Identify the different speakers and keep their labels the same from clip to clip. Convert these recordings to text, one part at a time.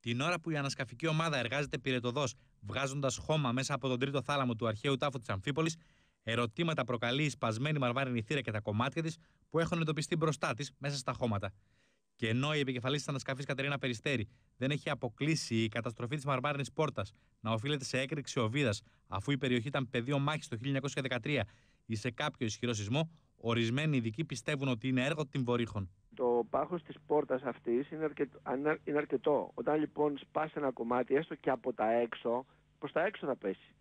Speaker 1: Την ώρα που η ανασκαφική ομάδα εργάζεται πυρετοδό, βγάζοντας χώμα μέσα από τον τρίτο θάλαμο του αρχαίου τάφου της Αμφίπολης, ερωτήματα προκαλεί η σπασμένη μαρβάρινη θύρα και τα κομμάτια της που έχουν εντοπιστεί μπροστά της μέσα στα χώματα. Και ενώ η επικεφαλής της ανασκαφής Κατερίνα Περιστέρη δεν έχει αποκλείσει η καταστροφή της μαρμάρινης πόρτας να οφείλεται σε έκρηξη οβίδας, αφού η περιοχή ήταν πεδίο μάχης το 1913 ή σε κάποιο ισχυρό σεισμό, ορισμένοι ειδικοί πιστεύουν ότι είναι έργο των Βορύχων.
Speaker 2: Ο πάχος της πόρτας αυτής είναι, αρκετό, είναι αρκετό. Όταν λοιπόν σπάσει ένα κομμάτι, έστω και από τα έξω, προς τα έξω θα πέσει.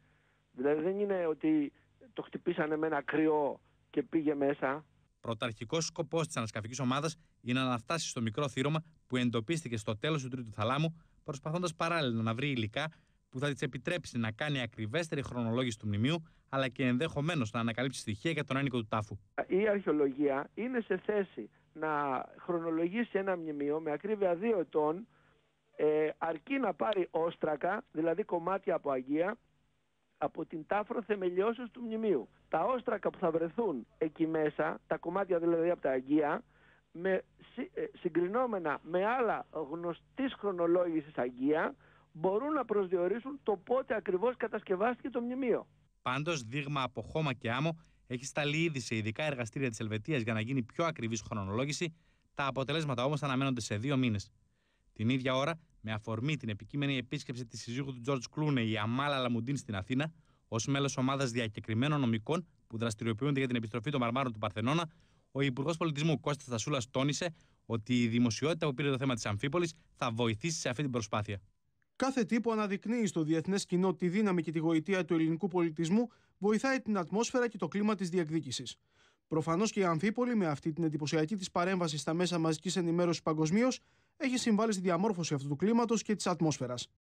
Speaker 2: Δηλαδή δεν είναι ότι το χτυπήσανε με ένα κρυό και πήγε μέσα.
Speaker 1: Πρωταρχικός σκοπός της ανασκαφικής ομάδας είναι να φτάσει στο μικρό θύρωμα που εντοπίστηκε στο τέλος του τρίτου θαλάμου, προσπαθώντας παράλληλα να βρει υλικά που θα της επιτρέψει να κάνει ακριβέστερη χρονολόγηση του μνημείου, αλλά και ενδεχομένως να ανακαλύψει στοιχεία για τον άνοικο του τάφου.
Speaker 2: Η αρχαιολογία είναι σε θέση να χρονολογήσει ένα μνημείο με ακρίβεια δύο ετών ε, αρκεί να πάρει όστρακα, δηλαδή κομμάτια από Αγία, από την τάφρο θεμελιώσεως του μνημείου. Τα όστρακα που θα βρεθούν εκεί μέσα, τα κομμάτια δηλαδή από τα Αγία, με, ε, συγκρινόμενα με άλλα γνωστής χρονολόγησης Αγία, μπορούν να προσδιορίσουν το πότε ακριβώς κατασκευάστηκε το
Speaker 1: μνημείο. Πάντως, δείγμα από χώμα και άμμο έχει σταλεί ήδη σε ειδικά εργαστήρια της Ελβετίας για να γίνει πιο ακριβής χρονολόγηση, τα αποτελέσματα όμως αναμένονται σε δύο μήνες. Την ίδια ώρα, με αφορμή την επικείμενη επίσκεψη της συζύγου του Τζόρτζ Κλούνε, η Αμάλα Λαμουντίν στην Αθήνα, ως μέλος ομάδας διακεκριμένων νομικών που δραστηριοποιούνται για την επιστροφή των μαρμάρων του Παρθενώνα, ο Υπουργός Πολιτισμού Κώστας Θασούλας τόνισε ότι η δημοσιότητα που πήρε το θέμα της Αμφίπολης θα βοηθήσει σε αυτή την προσπάθεια.
Speaker 3: Κάθε τύπο που αναδεικνύει στο διεθνές κοινό τη δύναμη και τη γοητεία του ελληνικού πολιτισμού βοηθάει την ατμόσφαιρα και το κλίμα της διεκδίκησης. Προφανώς και η Αμφίπολη, με αυτή την εντυπωσιακή της παρέμβαση στα μέσα μαζικής ενημέρωσης παγκοσμίως, έχει συμβάλει στη διαμόρφωση αυτού του κλίματος και της ατμόσφαιρας.